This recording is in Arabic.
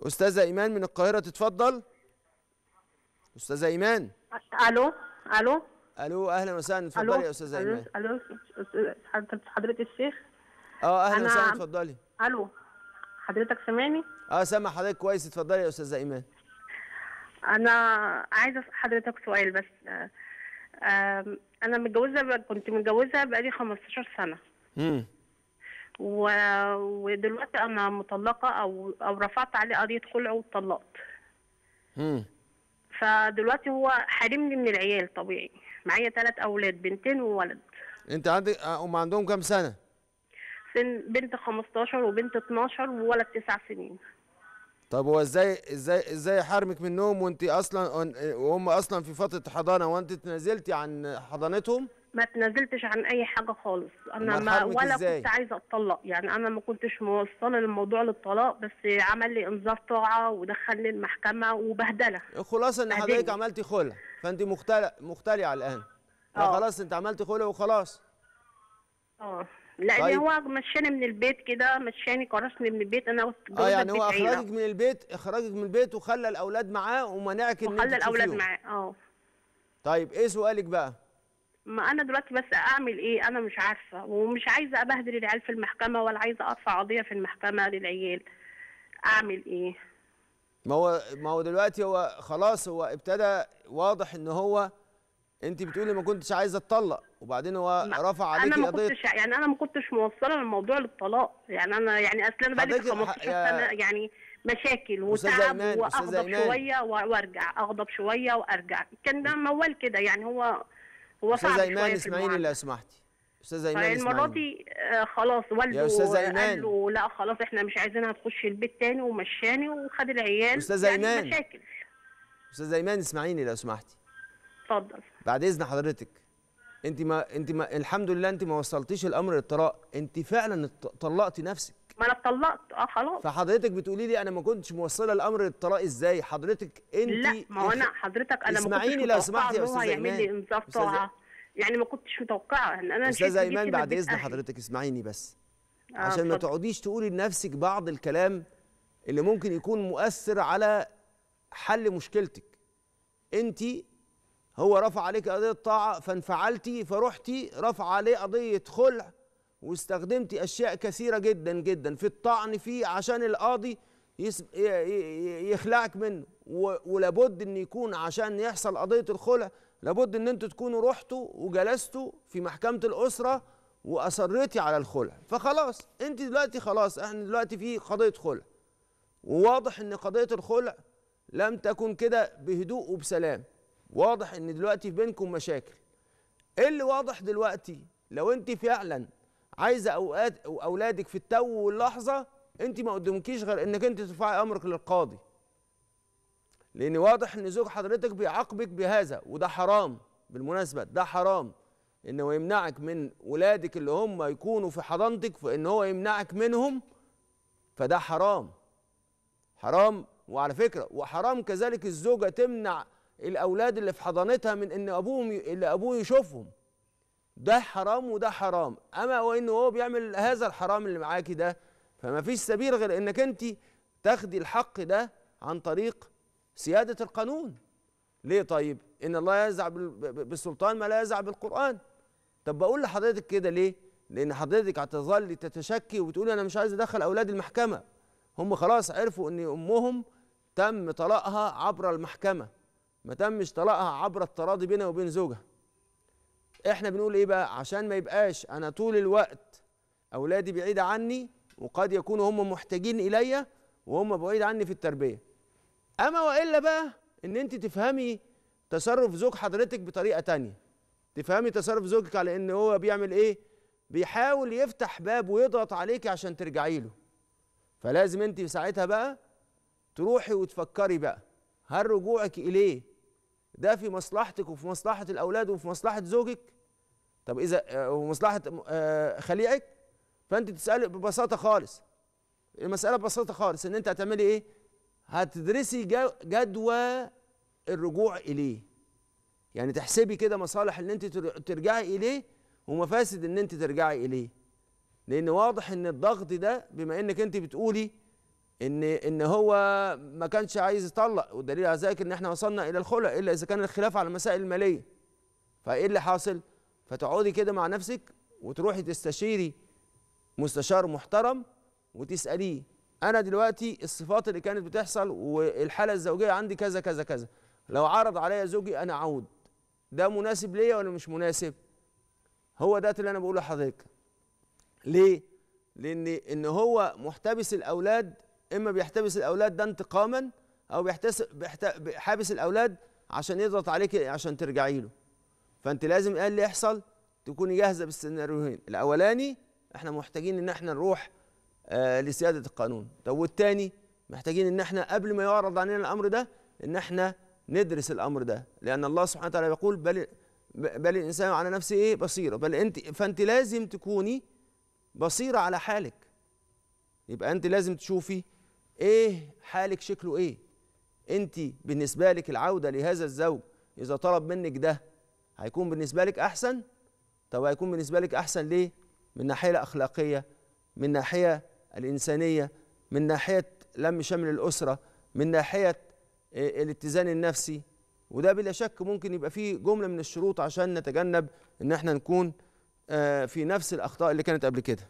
استاذه ايمان من القاهره تتفضل استاذه ايمان الو الو الو اهلا وسهلا اتفضلي يا استاذه ايمان الو حضرتك الشيخ اه اهلا وسهلا اتفضلي الو حضرتك سامعني اه سامع حضرتك كويس اتفضلي يا استاذه ايمان انا عايزه حضرتك سؤال بس آه، انا متجوزه كنت متجوزه بقالي 15 سنه امم و... ودلوقتي انا مطلقه او او رفعت عليه قضيه خلع واتطلقت فدلوقتي هو حرمني من العيال طبيعي معايا ثلاث اولاد بنتين وولد انت عندك آه، هم عندهم كام سنه سن بنت 15 وبنت 12 وولد 9 سنين طب هو ازاي ازاي ازاي حرمك منهم وانت اصلا وهم اصلا في فتره حضانه وانت تنازلتي عن حضانتهم ما تنازلتش عن اي حاجه خالص انا ما ولا إزاي؟ كنت عايزه اتطلق يعني انا ما كنتش موصله للموضوع للطلاق بس عمل لي انذار طاعه ودخلني المحكمه وبهدله خلاص ان حضرتك عملتي خلع فانت مختلع الان الان آه. خلاص انت عملتي خلع وخلاص اه لان طيب. هو مشاني من البيت كده مشاني كرشني من البيت انا اه يعني هو اخرجك من البيت اخرجك من البيت وخلى الاولاد معاه ومنعك ان وخلى الاولاد معاه اه طيب ايه سؤالك بقى ما انا دلوقتي بس اعمل ايه انا مش عارفه ومش عايزه ابهدل العيال في المحكمه ولا عايزه ارفع قضيه في المحكمه للعيال اعمل ايه ما هو ما هو دلوقتي هو خلاص هو ابتدى واضح ان هو انت بتقولي ما كنتش عايزه اتطلق وبعدين هو رفع عليكي قضيه انا ما كنتش يعني انا ما كنتش موصله الموضوع للطلاق يعني انا يعني اصل انا بقالي 15 سنه يعني مشاكل وتعب واغضب شويه وارجع اغضب شويه وارجع كان ده موال كده يعني هو هو صعب استاذه ايمان اسمعيني لو سمحتي استاذه ايمان المره دي آه، خلاص والده يا استاذه قال له لا خلاص احنا مش عايزينها تخش البيت تاني ومشاني وخد العيال استاذه يعني ايمان مشاكل استاذه ايمان اسمعيني لو سمحتي اتفضل بعد اذن حضرتك انت ما انت ما الحمد لله انت ما وصلتيش الامر للطلاق انت فعلا طلقتي نفسك ما انا اتطلقت اه خلاص فحضرتك بتقولي لي انا ما كنتش موصله الامر للطلاق ازاي حضرتك انت لا ما هو انا حضرتك انا ما كنتش لو سمحتي يا استاذه ايمان لي يعني ما كنتش متوقعه ان انا استاذه ايمان بعد اذن حضرتك اسمعيني بس آه عشان فضل. ما تقعديش تقولي لنفسك بعض الكلام اللي ممكن يكون مؤثر على حل مشكلتك انت هو رفع عليك قضيه طاعه فانفعلتي فرحتي رفع عليه قضيه خلع واستخدمت اشياء كثيره جدا جدا في الطعن فيه عشان القاضي يخلعك منه ولابد ان يكون عشان يحصل قضيه الخلع لابد ان انتوا تكونوا رحتوا وجلستوا في محكمه الاسره واصرتي على الخلع فخلاص انت دلوقتي خلاص احنا دلوقتي في قضيه خلع وواضح ان قضيه الخلع لم تكن كده بهدوء وبسلام واضح ان دلوقتي بينكم مشاكل ايه اللي واضح دلوقتي لو انت فعلا عايزه اوقات اولادك في التو واللحظه انت ما قدمكيش غير انك انت ترفعي امرك للقاضي لان واضح ان زوج حضرتك بيعاقبك بهذا وده حرام بالمناسبه ده حرام انه يمنعك من ولادك اللي هم يكونوا في حضانتك فان هو يمنعك منهم فده حرام حرام وعلى فكره وحرام كذلك الزوجه تمنع الاولاد اللي في حضانتها من ان ابوهم اللي ابوه يشوفهم ده حرام وده حرام اما وان هو بيعمل هذا الحرام اللي معاكي ده فما فيش سبيل غير انك انت تاخدي الحق ده عن طريق سياده القانون ليه طيب ان الله يزع بالسلطان ما لا يزع بالقران طب بقول لحضرتك كده ليه لان حضرتك هتظلي تتشكي وبتقولي انا مش عايز ادخل اولادي المحكمه هم خلاص عرفوا ان امهم تم طلاقها عبر المحكمه ما تمش طلاقها عبر التراضي بينها وبين زوجها احنا بنقول ايه بقى عشان ما يبقاش انا طول الوقت اولادي بعيد عني وقد يكونوا هم محتاجين الي وهم بعيد عني في التربيه اما والا بقى ان انت تفهمي تصرف زوج حضرتك بطريقه تانية تفهمي تصرف زوجك على ان هو بيعمل ايه بيحاول يفتح باب ويضغط عليك عشان ترجعي له فلازم انت ساعتها بقى تروحي وتفكري بقى هل رجوعك اليه ده في مصلحتك وفي مصلحه الاولاد وفي مصلحه زوجك طب اذا آه، ومصلحه آه، خليعك فانت تسالي ببساطه خالص المساله ببساطه خالص ان انت هتعملي ايه هتدرسي جدوى الرجوع اليه يعني تحسبي كده مصالح ان انت ترجعي اليه ومفاسد ان انت ترجعي اليه لان واضح ان الضغط ده بما انك انت بتقولي ان ان هو ما كانش عايز يطلق والدليل على ذلك ان احنا وصلنا الى الخلع الا اذا كان الخلاف على المسائل الماليه فايه اللي حاصل؟ فتقعدي كده مع نفسك وتروحي تستشيري مستشار محترم وتساليه انا دلوقتي الصفات اللي كانت بتحصل والحاله الزوجيه عندي كذا كذا كذا لو عرض عليا زوجي انا اعود ده مناسب ليا ولا مش مناسب هو ده اللي انا بقوله لحضرتك ليه لان ان هو محتبس الاولاد اما بيحتبس الاولاد ده انتقاما او بيحتبس الاولاد عشان يضغط عليك عشان ترجعي له فانت لازم ايه اللي يحصل تكوني جاهزه بالسيناريوهين الاولاني احنا محتاجين ان احنا نروح آه لسياده القانون طب والتاني محتاجين ان احنا قبل ما يعرض علينا الامر ده ان احنا ندرس الامر ده لان الله سبحانه وتعالى يقول بل بل الانسان على نفسه ايه بصيره بل انت فانت لازم تكوني بصيره على حالك يبقى انت لازم تشوفي ايه حالك شكله ايه انت بالنسبه لك العوده لهذا الزوج اذا طلب منك ده هيكون بالنسبه لك احسن طب هيكون بالنسبه لك احسن ليه من ناحيه الاخلاقيه من ناحيه الانسانيه من ناحيه لم شمل الاسره من ناحيه آه، الاتزان النفسي وده بلا شك ممكن يبقى فيه جمله من الشروط عشان نتجنب ان احنا نكون آه، في نفس الاخطاء اللي كانت قبل كده